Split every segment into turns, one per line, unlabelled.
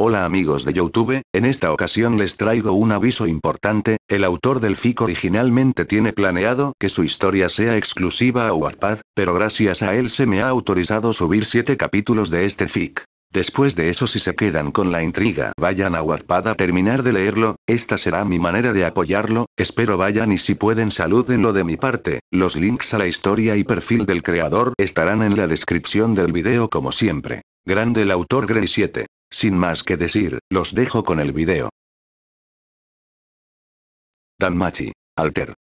Hola amigos de Youtube, en esta ocasión les traigo un aviso importante, el autor del FIC originalmente tiene planeado que su historia sea exclusiva a Wattpad, pero gracias a él se me ha autorizado subir 7 capítulos de este FIC. Después de eso si se quedan con la intriga vayan a Wattpad a terminar de leerlo, esta será mi manera de apoyarlo, espero vayan y si pueden salúdenlo de mi parte, los links a la historia y perfil del creador estarán en la descripción del video como siempre. Grande el autor Grey 7. Sin más que decir, los dejo con el video. Danmachi. Alter.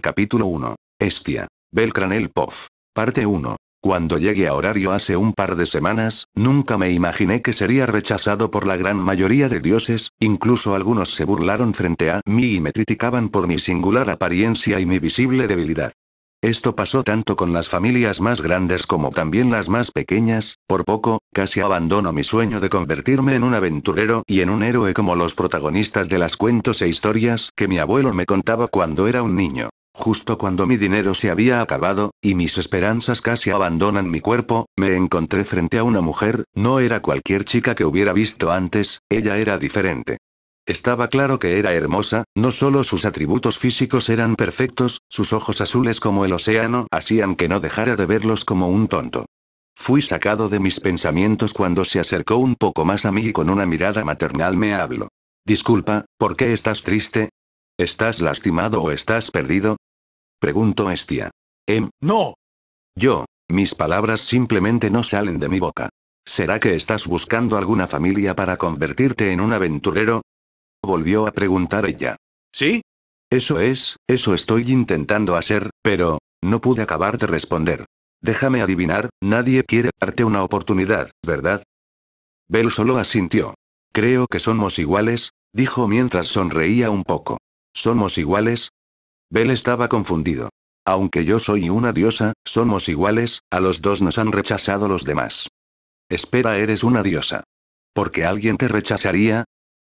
Capítulo 1. Estia. Belcranel Pov. Parte 1. Cuando llegué a horario hace un par de semanas, nunca me imaginé que sería rechazado por la gran mayoría de dioses, incluso algunos se burlaron frente a mí y me criticaban por mi singular apariencia y mi visible debilidad. Esto pasó tanto con las familias más grandes como también las más pequeñas, por poco, casi abandono mi sueño de convertirme en un aventurero y en un héroe como los protagonistas de las cuentos e historias que mi abuelo me contaba cuando era un niño. Justo cuando mi dinero se había acabado, y mis esperanzas casi abandonan mi cuerpo, me encontré frente a una mujer, no era cualquier chica que hubiera visto antes, ella era diferente. Estaba claro que era hermosa, no solo sus atributos físicos eran perfectos, sus ojos azules como el océano hacían que no dejara de verlos como un tonto. Fui sacado de mis pensamientos cuando se acercó un poco más a mí y con una mirada maternal me habló. Disculpa, ¿por qué estás triste? ¿Estás lastimado o estás perdido? Preguntó Estia. Em, no. Yo, mis palabras simplemente no salen de mi boca. ¿Será que estás buscando alguna familia para convertirte en un aventurero? Volvió a preguntar ella. ¿Sí? Eso es, eso estoy intentando hacer, pero, no pude acabar de responder. Déjame adivinar, nadie quiere darte una oportunidad, ¿verdad? Bel solo asintió. Creo que somos iguales, dijo mientras sonreía un poco. ¿Somos iguales? Bel estaba confundido. Aunque yo soy una diosa, somos iguales, a los dos nos han rechazado los demás. Espera, eres una diosa. ¿Por qué alguien te rechazaría?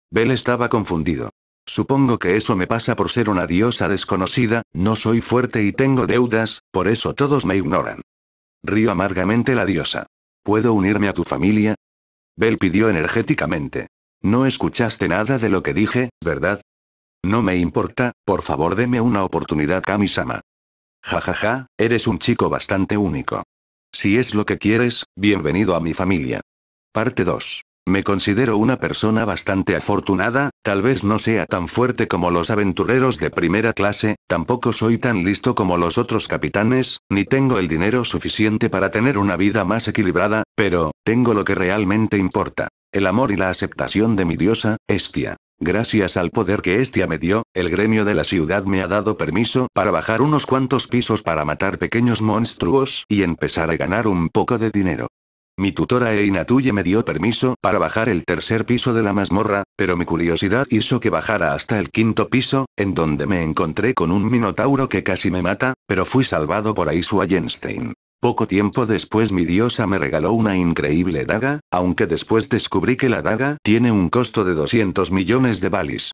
Bell estaba confundido. Supongo que eso me pasa por ser una diosa desconocida, no soy fuerte y tengo deudas, por eso todos me ignoran. Río amargamente la diosa. ¿Puedo unirme a tu familia? Bel pidió energéticamente. No escuchaste nada de lo que dije, ¿verdad? No me importa, por favor deme una oportunidad Kami-sama. Jajaja, eres un chico bastante único. Si es lo que quieres, bienvenido a mi familia. Parte 2. Me considero una persona bastante afortunada, tal vez no sea tan fuerte como los aventureros de primera clase, tampoco soy tan listo como los otros capitanes, ni tengo el dinero suficiente para tener una vida más equilibrada, pero, tengo lo que realmente importa. El amor y la aceptación de mi diosa, Estia. Gracias al poder que Estia me dio, el gremio de la ciudad me ha dado permiso para bajar unos cuantos pisos para matar pequeños monstruos y empezar a ganar un poco de dinero. Mi tutora Eina Tuye me dio permiso para bajar el tercer piso de la mazmorra, pero mi curiosidad hizo que bajara hasta el quinto piso, en donde me encontré con un minotauro que casi me mata, pero fui salvado por Aisu Einstein. Poco tiempo después mi diosa me regaló una increíble daga, aunque después descubrí que la daga tiene un costo de 200 millones de balis.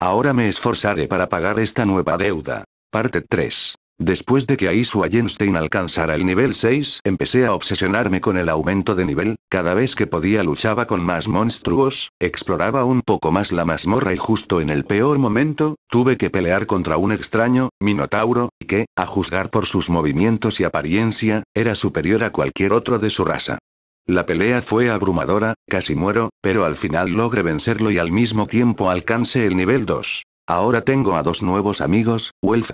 Ahora me esforzaré para pagar esta nueva deuda. Parte 3. Después de que Aisu Allenstein alcanzara el nivel 6, empecé a obsesionarme con el aumento de nivel, cada vez que podía luchaba con más monstruos, exploraba un poco más la mazmorra y justo en el peor momento, tuve que pelear contra un extraño, Minotauro, que, a juzgar por sus movimientos y apariencia, era superior a cualquier otro de su raza. La pelea fue abrumadora, casi muero, pero al final logré vencerlo y al mismo tiempo alcance el nivel 2. Ahora tengo a dos nuevos amigos, Welf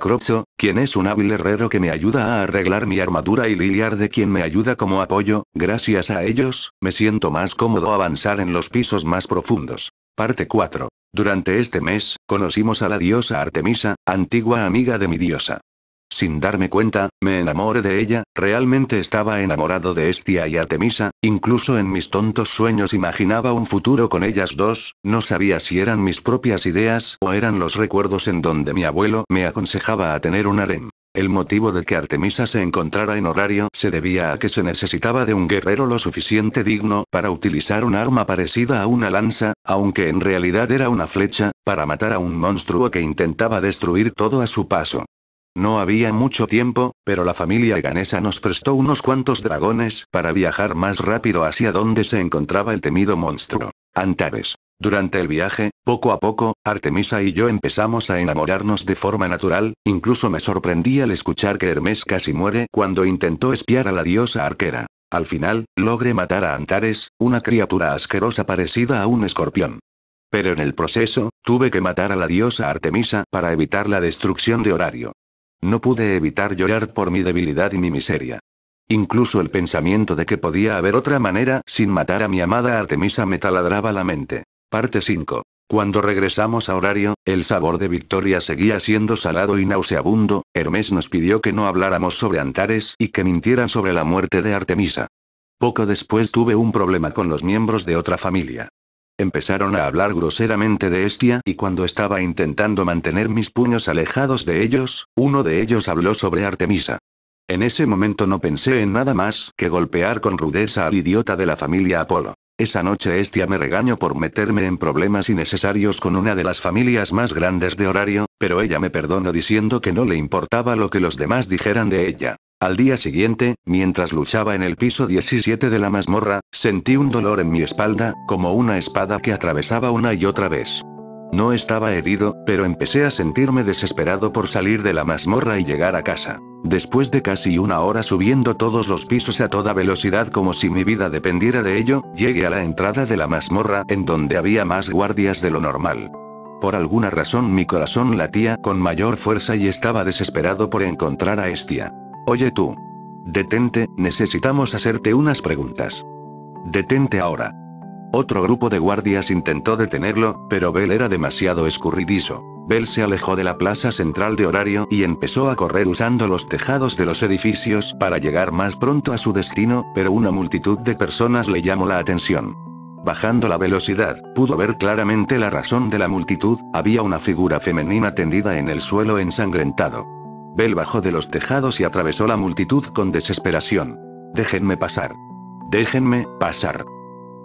quien es un hábil herrero que me ayuda a arreglar mi armadura y Liliard de quien me ayuda como apoyo, gracias a ellos, me siento más cómodo avanzar en los pisos más profundos. Parte 4. Durante este mes, conocimos a la diosa Artemisa, antigua amiga de mi diosa. Sin darme cuenta, me enamoré de ella, realmente estaba enamorado de Estia y Artemisa, incluso en mis tontos sueños imaginaba un futuro con ellas dos, no sabía si eran mis propias ideas o eran los recuerdos en donde mi abuelo me aconsejaba a tener un harem. El motivo de que Artemisa se encontrara en horario se debía a que se necesitaba de un guerrero lo suficiente digno para utilizar un arma parecida a una lanza, aunque en realidad era una flecha, para matar a un monstruo que intentaba destruir todo a su paso. No había mucho tiempo, pero la familia ganesa nos prestó unos cuantos dragones para viajar más rápido hacia donde se encontraba el temido monstruo. Antares. Durante el viaje, poco a poco, Artemisa y yo empezamos a enamorarnos de forma natural, incluso me sorprendí al escuchar que Hermes casi muere cuando intentó espiar a la diosa arquera. Al final, logré matar a Antares, una criatura asquerosa parecida a un escorpión. Pero en el proceso, tuve que matar a la diosa Artemisa para evitar la destrucción de Horario. No pude evitar llorar por mi debilidad y mi miseria. Incluso el pensamiento de que podía haber otra manera sin matar a mi amada Artemisa me taladraba la mente. Parte 5. Cuando regresamos a horario, el sabor de Victoria seguía siendo salado y nauseabundo, Hermes nos pidió que no habláramos sobre Antares y que mintieran sobre la muerte de Artemisa. Poco después tuve un problema con los miembros de otra familia. Empezaron a hablar groseramente de Estia y cuando estaba intentando mantener mis puños alejados de ellos, uno de ellos habló sobre Artemisa. En ese momento no pensé en nada más que golpear con rudeza al idiota de la familia Apolo. Esa noche Estia me regañó por meterme en problemas innecesarios con una de las familias más grandes de horario, pero ella me perdonó diciendo que no le importaba lo que los demás dijeran de ella. Al día siguiente, mientras luchaba en el piso 17 de la mazmorra, sentí un dolor en mi espalda, como una espada que atravesaba una y otra vez. No estaba herido, pero empecé a sentirme desesperado por salir de la mazmorra y llegar a casa. Después de casi una hora subiendo todos los pisos a toda velocidad como si mi vida dependiera de ello, llegué a la entrada de la mazmorra en donde había más guardias de lo normal. Por alguna razón mi corazón latía con mayor fuerza y estaba desesperado por encontrar a Estia. Oye tú. Detente, necesitamos hacerte unas preguntas. Detente ahora. Otro grupo de guardias intentó detenerlo, pero Bell era demasiado escurridizo. Bell se alejó de la plaza central de horario y empezó a correr usando los tejados de los edificios para llegar más pronto a su destino, pero una multitud de personas le llamó la atención. Bajando la velocidad, pudo ver claramente la razón de la multitud, había una figura femenina tendida en el suelo ensangrentado. Bell bajó de los tejados y atravesó la multitud con desesperación. Déjenme pasar. Déjenme pasar.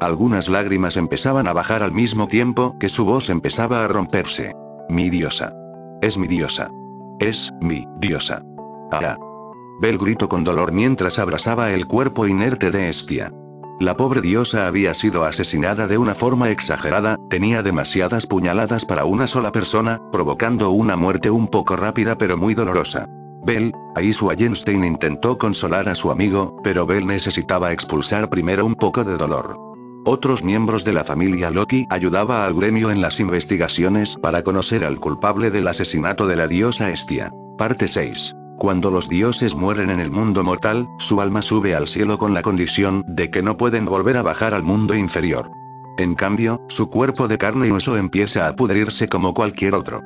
Algunas lágrimas empezaban a bajar al mismo tiempo que su voz empezaba a romperse. Mi diosa. Es mi diosa. Es mi diosa. Ah. Bell gritó con dolor mientras abrazaba el cuerpo inerte de Estia. La pobre diosa había sido asesinada de una forma exagerada, tenía demasiadas puñaladas para una sola persona, provocando una muerte un poco rápida pero muy dolorosa. Bell, su Allenstein intentó consolar a su amigo, pero Bell necesitaba expulsar primero un poco de dolor. Otros miembros de la familia Loki ayudaba al gremio en las investigaciones para conocer al culpable del asesinato de la diosa Estia. Parte 6. Cuando los dioses mueren en el mundo mortal, su alma sube al cielo con la condición de que no pueden volver a bajar al mundo inferior. En cambio, su cuerpo de carne y hueso empieza a pudrirse como cualquier otro.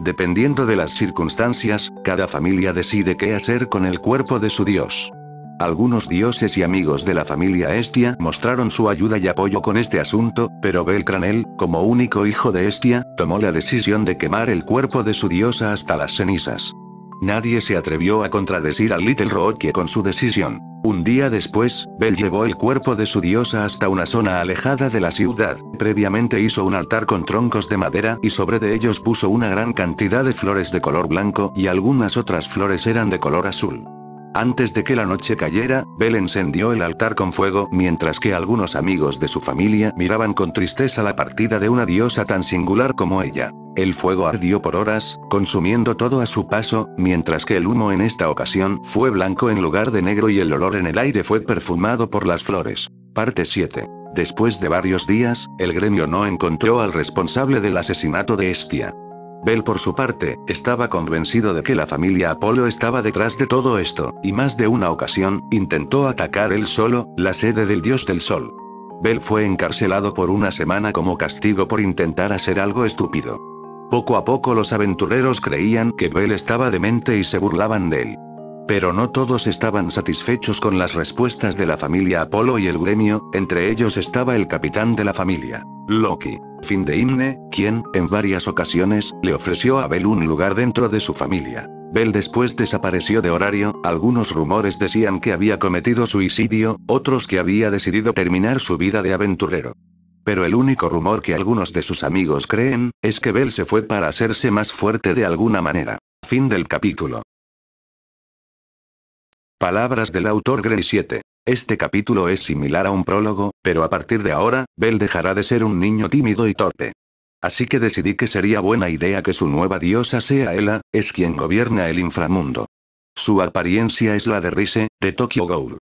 Dependiendo de las circunstancias, cada familia decide qué hacer con el cuerpo de su dios. Algunos dioses y amigos de la familia Estia mostraron su ayuda y apoyo con este asunto, pero Belcranel, como único hijo de Estia, tomó la decisión de quemar el cuerpo de su diosa hasta las cenizas. Nadie se atrevió a contradecir al Little Rocky con su decisión. Un día después, Bell llevó el cuerpo de su diosa hasta una zona alejada de la ciudad. Previamente hizo un altar con troncos de madera y sobre de ellos puso una gran cantidad de flores de color blanco y algunas otras flores eran de color azul. Antes de que la noche cayera, Bel encendió el altar con fuego mientras que algunos amigos de su familia miraban con tristeza la partida de una diosa tan singular como ella. El fuego ardió por horas, consumiendo todo a su paso, mientras que el humo en esta ocasión fue blanco en lugar de negro y el olor en el aire fue perfumado por las flores. Parte 7. Después de varios días, el gremio no encontró al responsable del asesinato de Estia. Bell por su parte, estaba convencido de que la familia Apolo estaba detrás de todo esto, y más de una ocasión, intentó atacar él solo, la sede del dios del sol. Bell fue encarcelado por una semana como castigo por intentar hacer algo estúpido. Poco a poco los aventureros creían que Bell estaba demente y se burlaban de él. Pero no todos estaban satisfechos con las respuestas de la familia Apolo y el gremio, entre ellos estaba el capitán de la familia, Loki. Fin de Himne, quien, en varias ocasiones, le ofreció a Bell un lugar dentro de su familia. Bell después desapareció de horario, algunos rumores decían que había cometido suicidio, otros que había decidido terminar su vida de aventurero. Pero el único rumor que algunos de sus amigos creen, es que Bell se fue para hacerse más fuerte de alguna manera. Fin del capítulo. Palabras del autor Gray 7. Este capítulo es similar a un prólogo, pero a partir de ahora, Bell dejará de ser un niño tímido y torpe. Así que decidí que sería buena idea que su nueva diosa sea Ela, es quien gobierna el inframundo. Su apariencia es la de Rise, de Tokyo Ghoul.